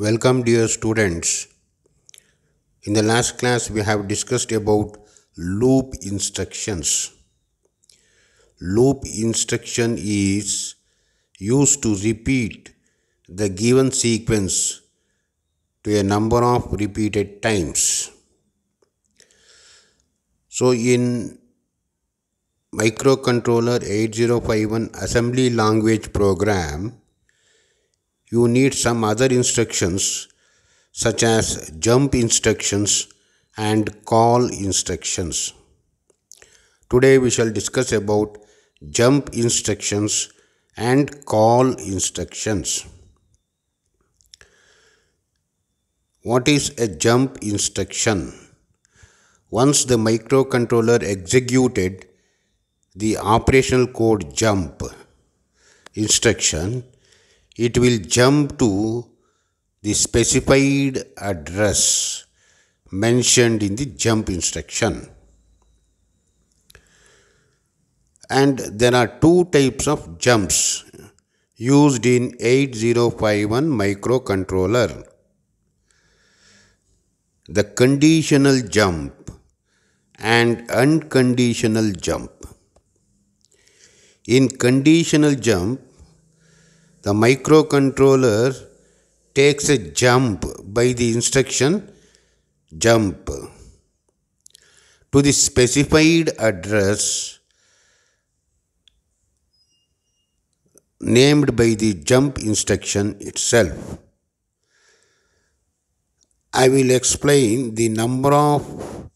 Welcome, dear students. In the last class, we have discussed about loop instructions. Loop instruction is used to repeat the given sequence to a number of repeated times. So, in microcontroller 8051 assembly language program, you need some other instructions such as jump instructions and call instructions. Today we shall discuss about jump instructions and call instructions. What is a jump instruction? Once the microcontroller executed the operational code jump instruction, it will jump to the specified address mentioned in the jump instruction. And there are two types of jumps used in 8051 microcontroller. The conditional jump and unconditional jump. In conditional jump, the microcontroller takes a jump by the instruction jump to the specified address named by the jump instruction itself. I will explain the number of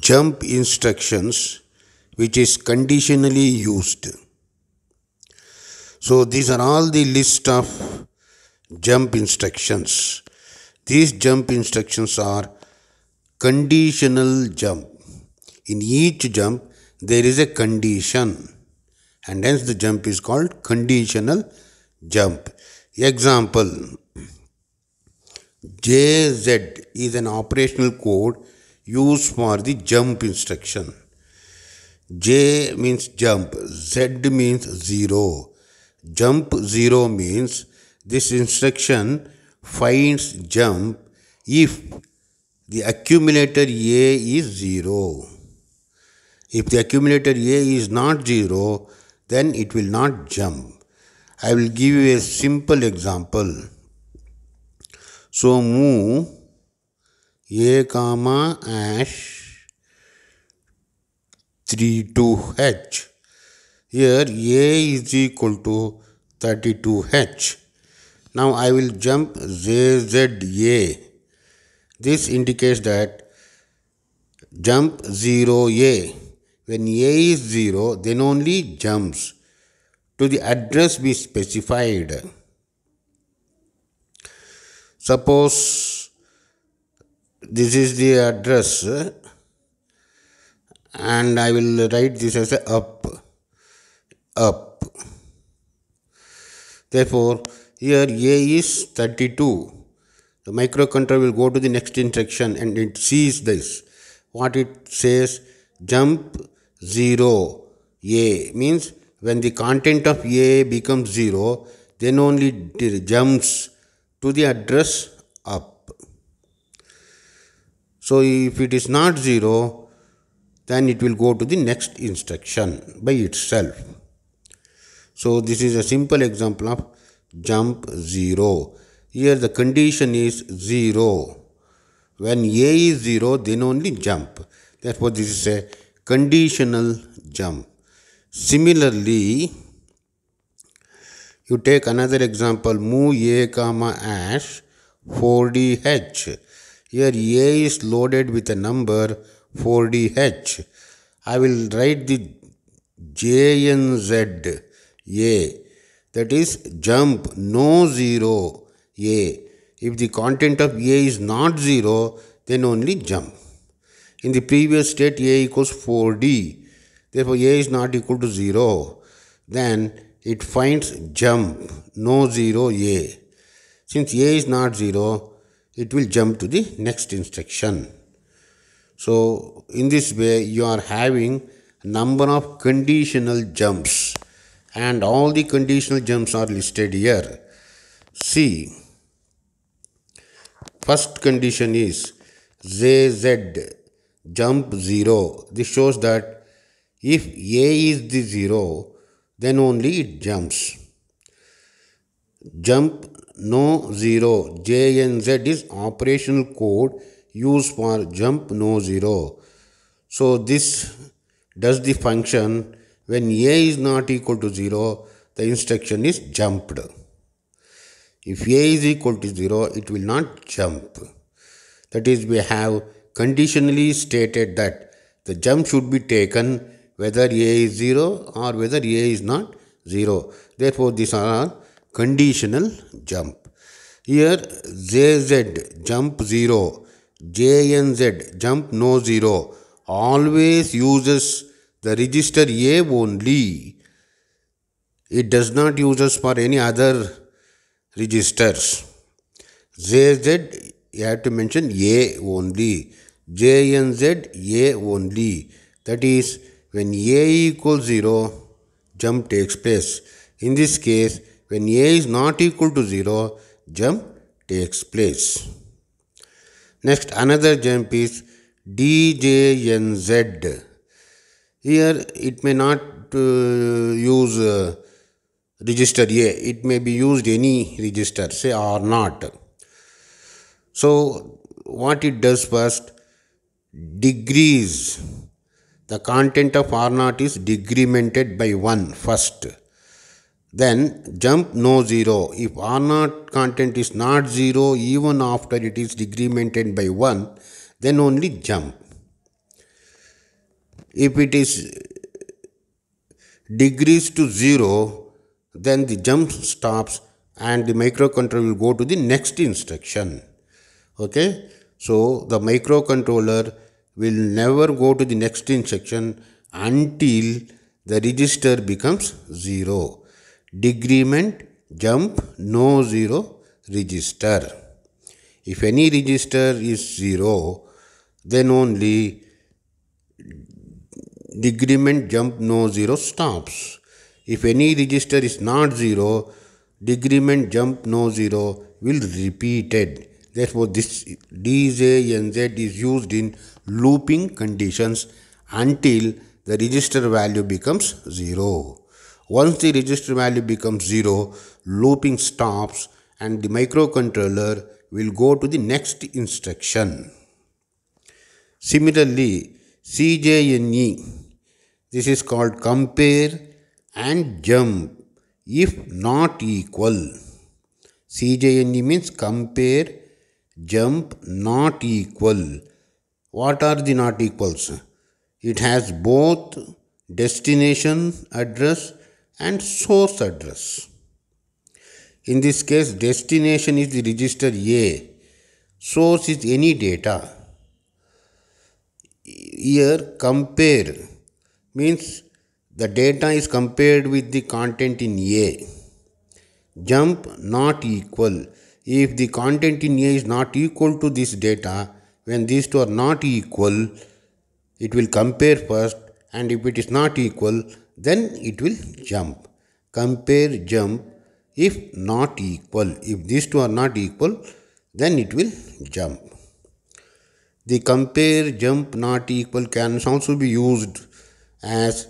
jump instructions which is conditionally used. So these are all the list of jump instructions. These jump instructions are conditional jump. In each jump, there is a condition and hence the jump is called conditional jump. Example JZ is an operational code used for the jump instruction. J means jump, Z means zero, Jump 0 means this instruction finds jump if the accumulator A is 0. If the accumulator A is not 0, then it will not jump. I will give you a simple example. So move A comma ash 3 to H here A is equal to 32H. Now I will jump ZZA. This indicates that jump 0A. When A is 0, then only jumps to the address we specified. Suppose this is the address and I will write this as a up up. Therefore, here A is 32. The microcontroller will go to the next instruction and it sees this. What it says, jump 0. A means when the content of A becomes 0, then only it jumps to the address up. So if it is not 0, then it will go to the next instruction by itself. So this is a simple example of jump 0. Here the condition is 0. When A is 0 then only jump. Therefore this is a conditional jump. Similarly, you take another example move A comma ash 4DH. Here A is loaded with a number 4DH. I will write the JNZ a. That is jump no 0 A. If the content of A is not 0, then only jump. In the previous state, A equals 4D. Therefore, A is not equal to 0. Then it finds jump no 0 A. Since A is not 0, it will jump to the next instruction. So, in this way, you are having number of conditional jumps and all the conditional jumps are listed here. See, first condition is JZ jump 0. This shows that if A is the 0, then only it jumps. Jump no 0. JNZ is operational code used for jump no 0. So this does the function when a is not equal to 0, the instruction is jumped. If a is equal to 0, it will not jump. That is, we have conditionally stated that the jump should be taken whether a is 0 or whether a is not 0. Therefore, these are conditional jump. Here, jz jump 0, jnz jump no 0 always uses the register A only. It does not use us for any other registers. JZ, you have to mention A only. JNZ, A only. That is, when A equals 0, jump takes place. In this case, when A is not equal to 0, jump takes place. Next, another jump is DJNZ. Here it may not uh, use uh, register A, it may be used any register, say or not. So, what it does first, degrees. The content of R naught is decremented by 1 first. Then jump no 0. If R naught content is not 0 even after it is decremented by 1, then only jump if it is degrees to 0 then the jump stops and the microcontroller will go to the next instruction okay so the microcontroller will never go to the next instruction until the register becomes 0 decrement jump no 0 register if any register is 0 then only decrement jump no zero stops. If any register is not zero, decrement jump no zero will repeated. Therefore, this DJNZ is used in looping conditions until the register value becomes zero. Once the register value becomes zero, looping stops and the microcontroller will go to the next instruction. Similarly, CJNE this is called compare and jump if not equal. CJNE means compare, jump, not equal. What are the not equals? It has both destination address and source address. In this case, destination is the register A, source is any data. Here, compare means the data is compared with the content in A. Jump not equal. If the content in A is not equal to this data, when these two are not equal, it will compare first and if it is not equal, then it will jump. Compare jump if not equal. If these two are not equal, then it will jump. The compare jump not equal can also be used as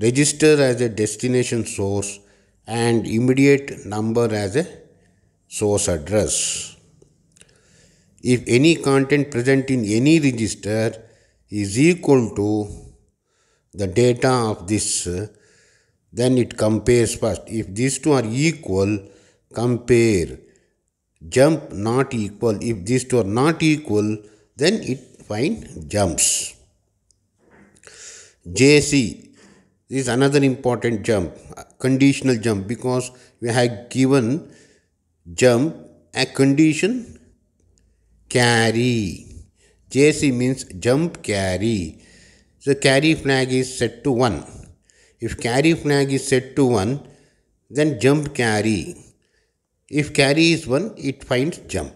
register as a destination source and immediate number as a source address. If any content present in any register is equal to the data of this, then it compares first. If these two are equal, compare. Jump not equal. If these two are not equal, then it find jumps. JC is another important jump, conditional jump, because we have given jump a condition carry. JC means jump carry. So carry flag is set to 1. If carry flag is set to 1, then jump carry. If carry is 1, it finds jump.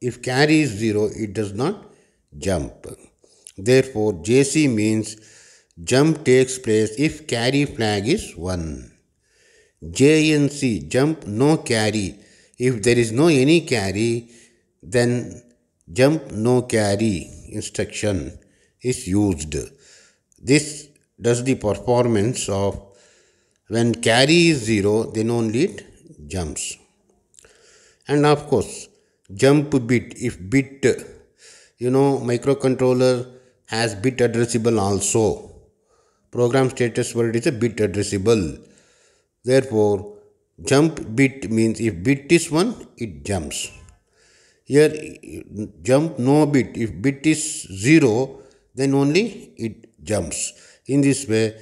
If carry is 0, it does not jump. Therefore, JC means Jump takes place if carry flag is 1. JNC, jump no carry. If there is no any carry, then jump no carry instruction is used. This does the performance of when carry is 0, then only it jumps. And of course, jump bit, if bit, you know, microcontroller has bit addressable also program status word is a bit addressable. Therefore, jump bit means if bit is 1, it jumps. Here, jump no bit. If bit is 0, then only it jumps. In this way,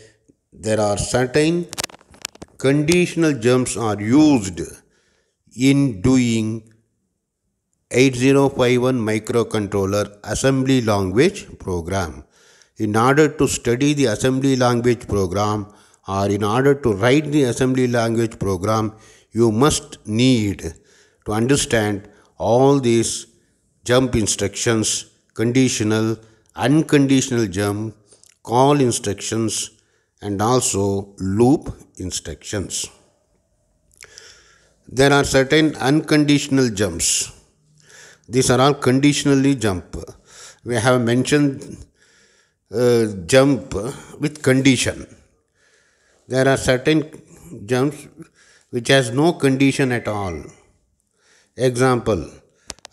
there are certain conditional jumps are used in doing 8051 microcontroller assembly language program in order to study the assembly language program or in order to write the assembly language program, you must need to understand all these jump instructions, conditional, unconditional jump, call instructions, and also loop instructions. There are certain unconditional jumps. These are all conditionally jump. We have mentioned jump with condition. There are certain jumps which has no condition at all. Example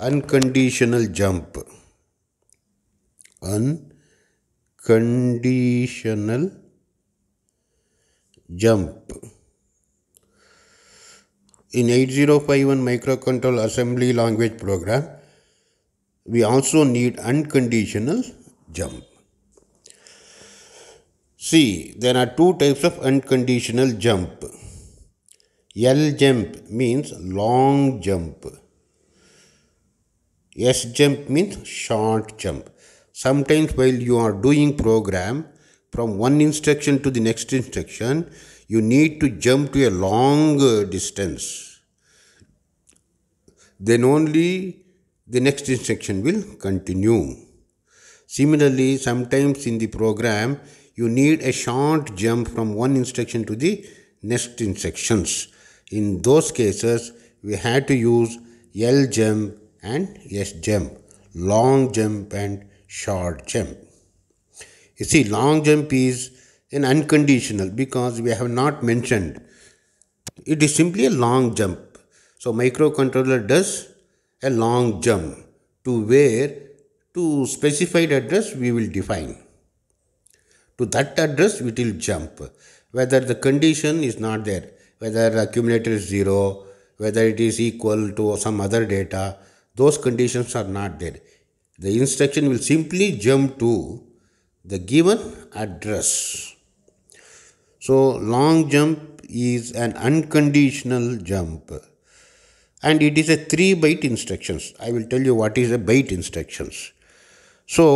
unconditional jump. Unconditional jump. In 8051 microcontrol assembly language program, we also need unconditional jump. See, there are two types of unconditional jump. L jump means long jump. S jump means short jump. Sometimes while you are doing program from one instruction to the next instruction, you need to jump to a long distance. Then only the next instruction will continue. Similarly, sometimes in the program, you need a short jump from one instruction to the next instructions. In those cases, we had to use L jump and S jump, long jump and short jump. You see, long jump is an unconditional because we have not mentioned. It is simply a long jump. So microcontroller does a long jump to where to specified address we will define to that address it will jump whether the condition is not there whether accumulator is zero whether it is equal to some other data those conditions are not there the instruction will simply jump to the given address so long jump is an unconditional jump and it is a 3 byte instructions i will tell you what is a byte instructions so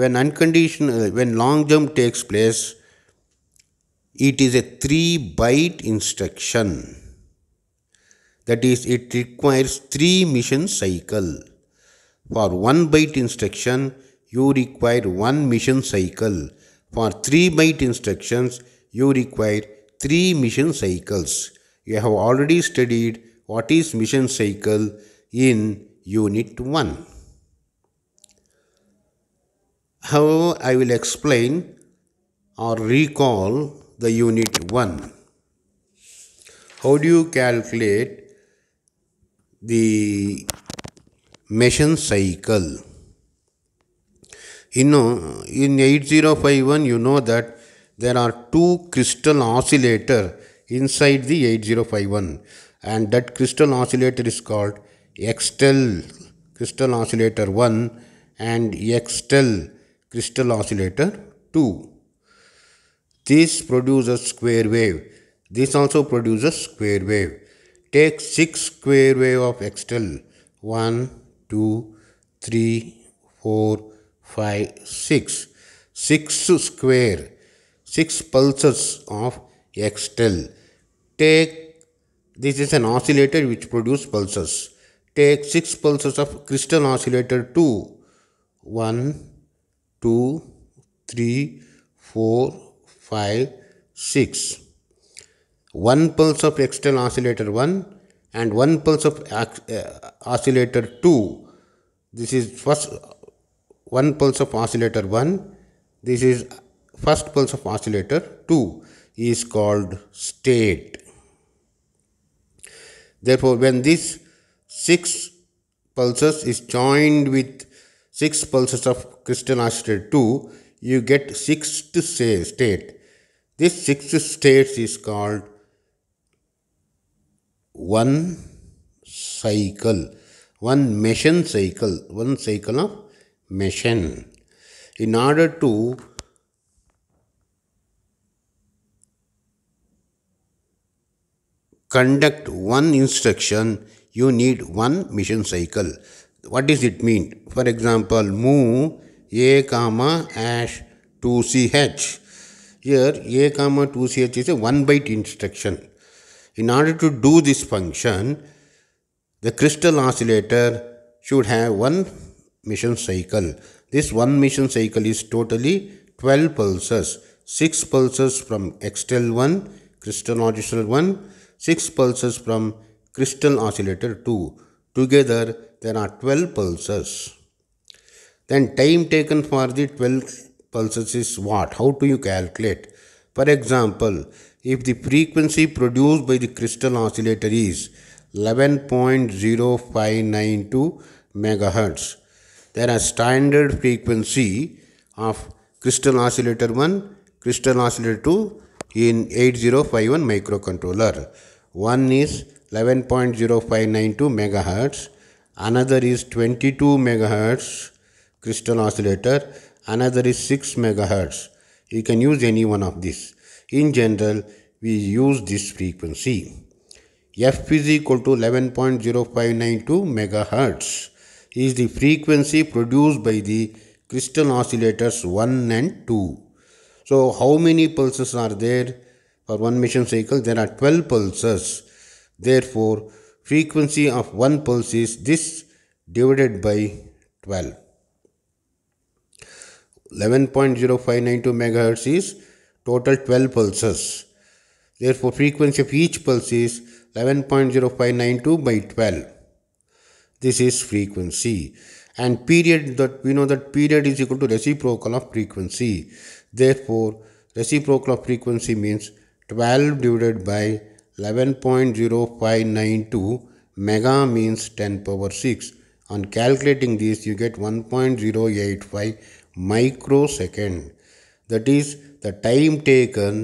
when unconditional, uh, when long jump takes place, it is a three byte instruction. That is, it requires three mission cycle. For one byte instruction, you require one mission cycle. For three byte instructions, you require three mission cycles. You have already studied what is mission cycle in Unit 1. However, I will explain or recall the unit 1. How do you calculate the Mason cycle? You know, in 8051, you know that there are two crystal oscillator inside the 8051 and that crystal oscillator is called Extel crystal oscillator 1 and Xtel crystal oscillator 2. This produces square wave. This also produces square wave. Take 6 square wave of external. 1, 2, 3, 4, 5, 6. 6 square. 6 pulses of external. Take, this is an oscillator which produces pulses. Take 6 pulses of crystal oscillator 2. 1, 2, 3, 4, 5, 6. One pulse of external oscillator 1 and one pulse of uh, oscillator 2. This is first one pulse of oscillator 1. This is first pulse of oscillator 2 is called state. Therefore, when this 6 pulses is joined with 6 pulses of crystal oscillator 2, you get sixth state. This sixth state is called one cycle, one Mason cycle, one cycle of Mason. In order to conduct one instruction, you need one mission cycle what does it mean? For example, mu a comma ash 2ch. Here a comma 2ch is a one byte instruction. In order to do this function, the crystal oscillator should have one mission cycle. This one mission cycle is totally 12 pulses. 6 pulses from external 1, crystal oscillator 1, 6 pulses from crystal oscillator 2. Together there are 12 pulses. Then time taken for the 12 pulses is what? How do you calculate? For example, if the frequency produced by the crystal oscillator is 11.0592 megahertz, there are standard frequency of crystal oscillator 1, crystal oscillator 2 in 8051 microcontroller. One is 11.0592 megahertz another is 22 megahertz crystal oscillator another is 6 megahertz you can use any one of these in general we use this frequency f is equal to 11.0592 megahertz is the frequency produced by the crystal oscillators 1 and 2 so how many pulses are there for one mission cycle there are 12 pulses therefore frequency of one pulse is this divided by 12. 11.0592 MHz is total 12 pulses. Therefore, frequency of each pulse is 11.0592 by 12. This is frequency. And period that we know that period is equal to reciprocal of frequency. Therefore, reciprocal of frequency means 12 divided by 11.0592 mega means 10 power 6 on calculating this you get 1.085 microsecond that is the time taken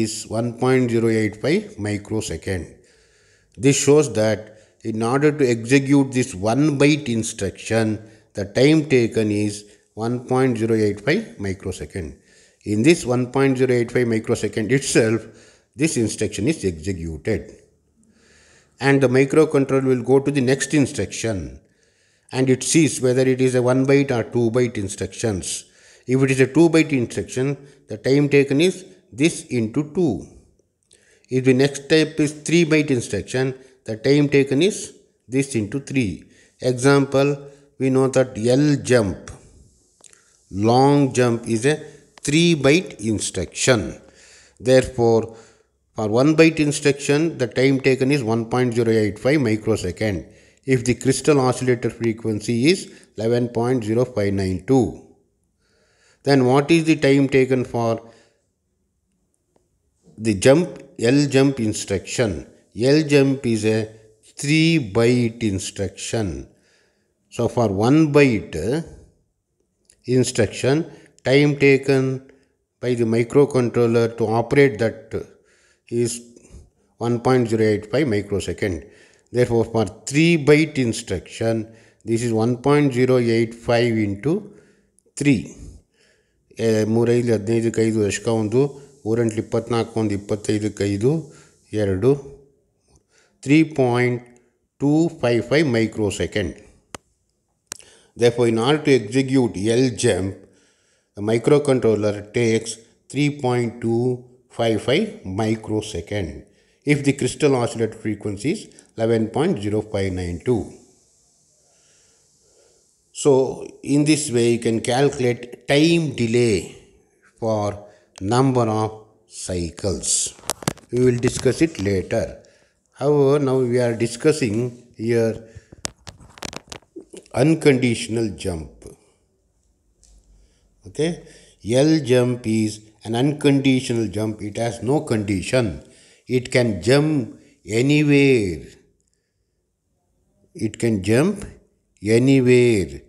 is 1.085 microsecond this shows that in order to execute this one byte instruction the time taken is 1.085 microsecond in this 1.085 microsecond itself this instruction is executed and the microcontroller will go to the next instruction and it sees whether it is a 1 byte or 2 byte instructions. If it is a 2 byte instruction, the time taken is this into 2. If the next type is 3 byte instruction, the time taken is this into 3. Example, we know that L jump, long jump is a 3 byte instruction. Therefore, for 1 byte instruction, the time taken is 1.085 microsecond if the crystal oscillator frequency is 11.0592. Then what is the time taken for the jump L jump instruction? L jump is a 3 byte instruction. So for 1 byte instruction, time taken by the microcontroller to operate that is 1.085 microsecond. Therefore, for 3 byte instruction, this is 1.085 into 3. ಮೂರೈಲಿ ಹದಿನೈದಕ್ಕೆ ಐದು ದಶಕ ಒಂದು ಮೂರೆಂಟ್ಲಿ ಇಪ್ಪತ್ನಾಲ್ಕು ಒಂದು ಇಪ್ಪತ್ತೈದಕ್ಕೆ ಐದು ಎರಡು three point two five therefore in order to execute L jump the microcontroller takes 3.2 55 microsecond if the crystal oscillator frequency is 11.0592. So in this way you can calculate time delay for number of cycles. We will discuss it later. However, now we are discussing here unconditional jump. Okay, L jump is an unconditional jump, it has no condition. It can jump anywhere. It can jump anywhere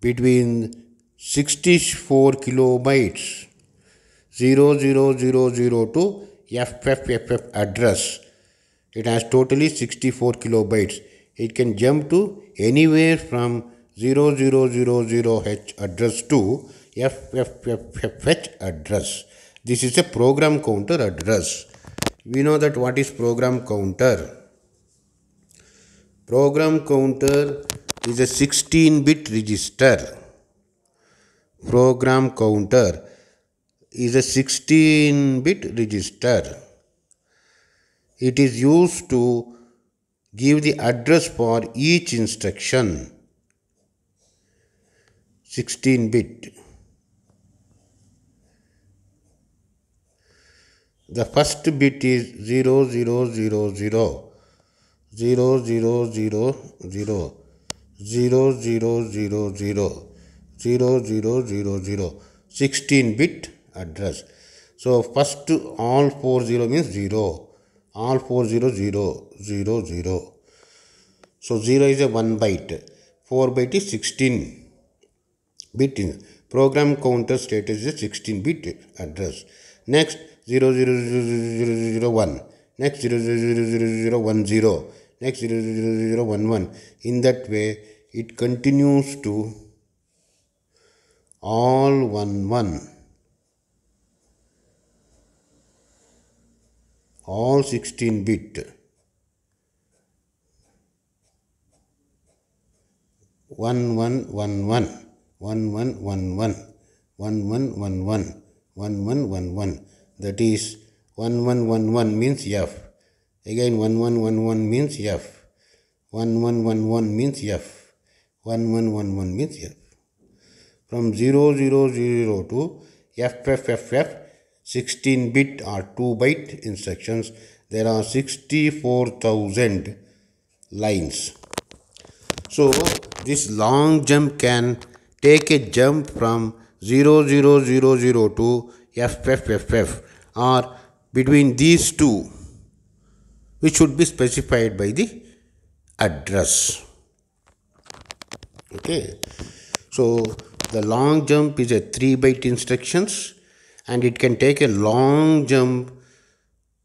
between 64 kilobytes 00000 to FFFF address. It has totally 64 kilobytes. It can jump to anywhere from 0000H address to FFFFH address. This is a program counter address. We know that what is program counter. Program counter is a 16 bit register. Program counter is a 16 bit register. It is used to give the address for each instruction 16 bit The first bit is 0, 0, 0, 0, 0, 0, 0, 0, 0, 0, 0, 0, 0, 0, 0, 0, 16 bit address. So first all four zero means 0, all 4 0, 0, 0, So 0 is a 1 byte, 4 byte is 16 bit. Program counter status is 16 bit address. Next 0, 0, 0, 0, 0, 1. Next 0, 0, 0, 0, 0, 1, 0. Next 0, 0, 0, 1, 1. In that way, it continues to all 1, 1. All 16 bit. 1, 1, 1, 1 that is 1111 means F. Again 1111 means F. 1111 means F. 1111 means F. From 0000 to FFFF 16 bit or 2 byte instructions there are 64,000 lines. So this long jump can take a jump from 0000 to FFFF or between these two which should be specified by the address. Okay. So the long jump is a 3 byte instructions and it can take a long jump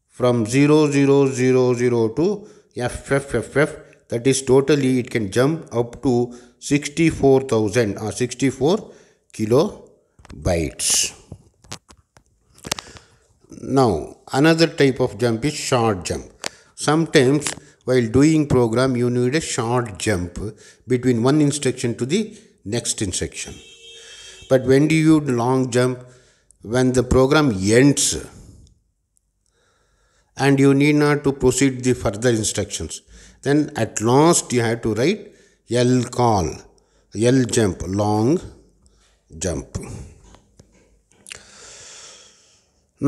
from 0000 to FFFF that is totally it can jump up to 64,000 or 64 kilobytes. Now, another type of jump is short jump. Sometimes, while doing program, you need a short jump between one instruction to the next instruction. But when do you long jump? When the program ends and you need not to proceed the further instructions. Then at last you have to write L call, L jump, long jump.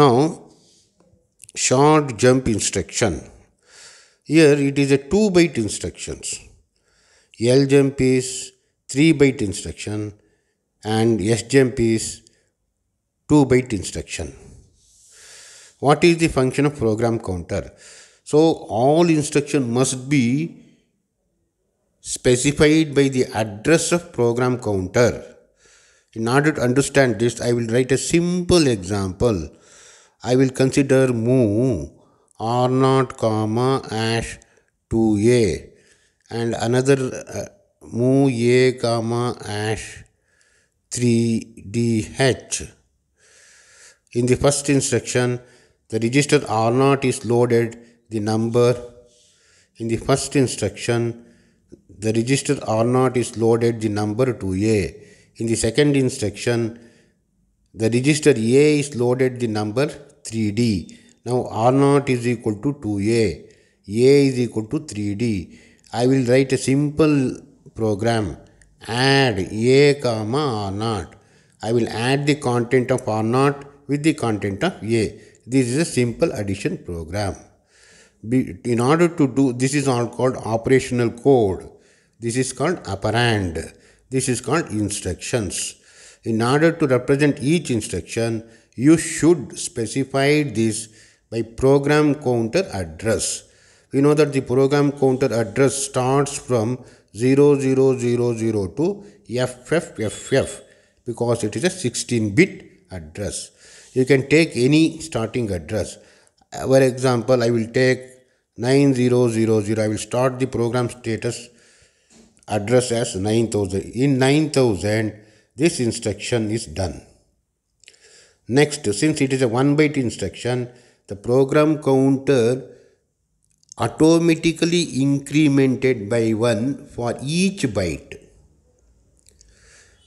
Now, short jump instruction. Here it is a 2 byte instructions. L jump is 3 byte instruction and S jump is 2 byte instruction. What is the function of program counter? So all instruction must be specified by the address of program counter. In order to understand this, I will write a simple example I will consider mu r naught comma ash 2a and another uh, mu a comma ash 3dh. In the first instruction, the register R0 is loaded the number. In the first instruction, the register R0 is loaded the number 2A. In the second instruction, the register A is loaded the number 3D. Now R0 is equal to 2A. A is equal to 3D. I will write a simple program. Add A comma R0. I will add the content of R0 with the content of A. This is a simple addition program. In order to do this is all called operational code. This is called operand. This is called instructions. In order to represent each instruction, you should specify this by program counter address. We know that the program counter address starts from 00000 to FFFF because it is a 16 bit address. You can take any starting address. For example, I will take 9000. I will start the program status address as 9000. In 9000, this instruction is done. Next, since it is a 1 byte instruction, the program counter automatically incremented by 1 for each byte.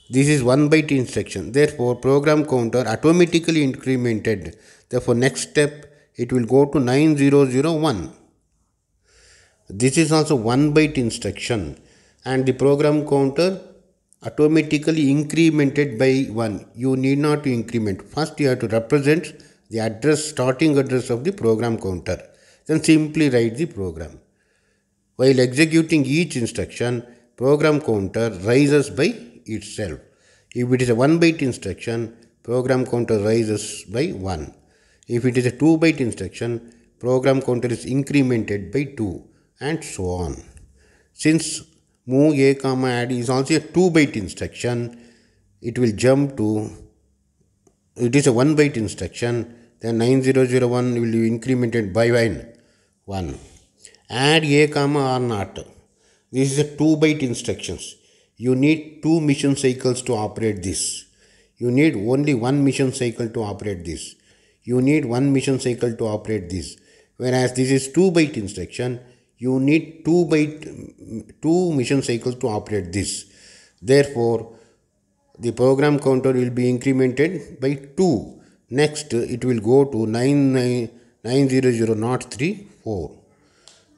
This is 1 byte instruction. Therefore, program counter automatically incremented. Therefore, next step it will go to 9001. This is also 1 byte instruction and the program counter automatically incremented by 1. You need not to increment. First you have to represent the address, starting address of the program counter. Then simply write the program. While executing each instruction, program counter rises by itself. If it is a 1 byte instruction, program counter rises by 1. If it is a 2 byte instruction, program counter is incremented by 2 and so on. Since move a comma add is also a 2 byte instruction it will jump to it is a 1 byte instruction then 9001 will be incremented by 1 add a comma or not this is a 2 byte instructions you need two mission cycles to operate this you need only one mission cycle to operate this you need one mission cycle to operate this whereas this is 2 byte instruction you need 2 by 2 mission cycles to operate this. Therefore, the program counter will be incremented by 2. Next, it will go to 99000.34.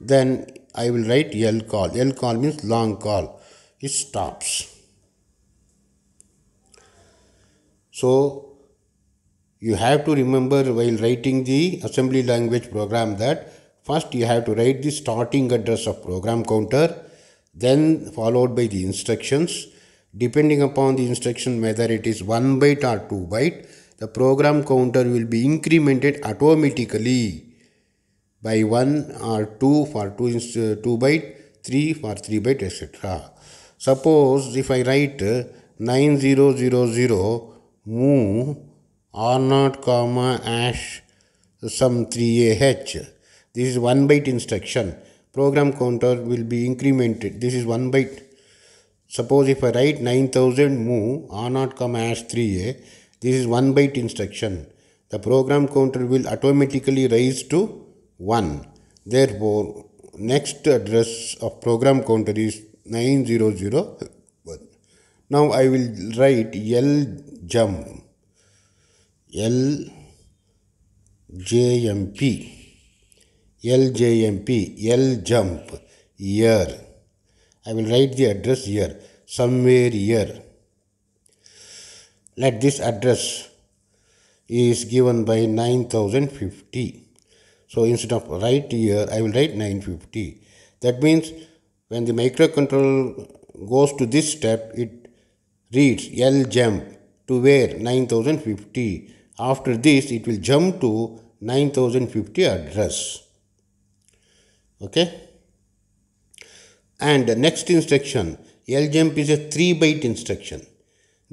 Then I will write L call. L call means long call. It stops. So, you have to remember while writing the assembly language program that First you have to write the starting address of program counter then followed by the instructions. Depending upon the instruction whether it is 1 byte or 2 byte the program counter will be incremented automatically by 1 or 2 for 2, uh, 2 byte, 3 for 3 byte etc. Suppose if I write 9000 move r0 comma ash sum 3ah this is 1 byte instruction. Program counter will be incremented. This is 1 byte. Suppose if I write 9000 move R0 comma hash 3A, this is 1 byte instruction. The program counter will automatically rise to 1. Therefore, next address of program counter is 9001. Now I will write L jump. L LJMP, L jump, year. I will write the address here, somewhere here. Let this address is given by 9050. So instead of right here, I will write 950. That means when the microcontroller goes to this step, it reads L jump to where 9050. After this, it will jump to 9050 address okay and the next instruction ljump is a 3 byte instruction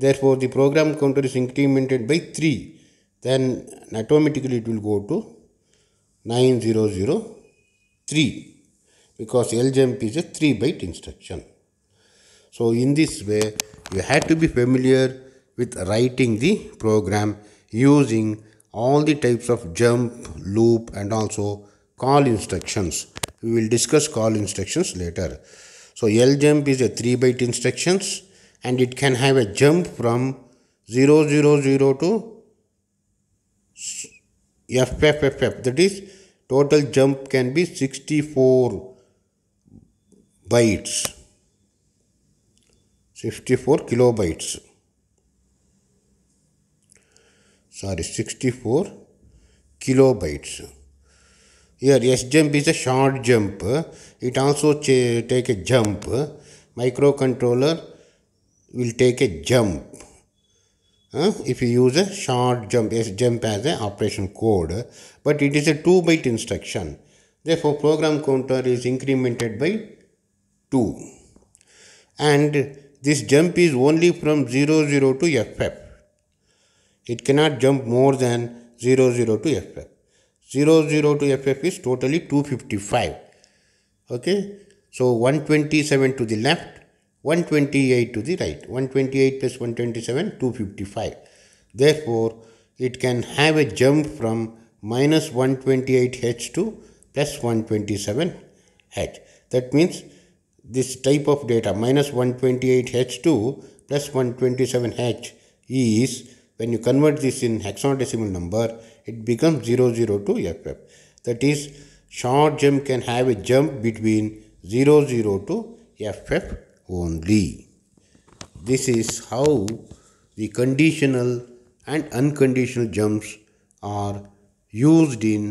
therefore the program counter is incremented by 3 then automatically it will go to 9003 because ljump is a 3 byte instruction so in this way you had to be familiar with writing the program using all the types of jump, loop and also call instructions we will discuss call instructions later. So L jump is a 3 byte instructions and it can have a jump from 000 to FFFF that is total jump can be 64 bytes 64 kilobytes sorry 64 kilobytes here, S jump is a short jump. It also take a jump. Microcontroller will take a jump. Uh, if you use a short jump, S jump as an operation code, but it is a 2 byte instruction. Therefore, program counter is incremented by 2. And this jump is only from 00 to FF. It cannot jump more than 00 to FF. 0 0 to ff is totally 255 okay so 127 to the left 128 to the right 128 plus 127 255 therefore it can have a jump from minus 128h to plus 127h that means this type of data minus 128h2 plus 127h is when you convert this in hexadecimal number it becomes 0 0 to ff. That is short jump can have a jump between 0 0 to ff only. This is how the conditional and unconditional jumps are used in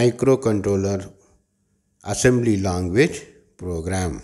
microcontroller assembly language program.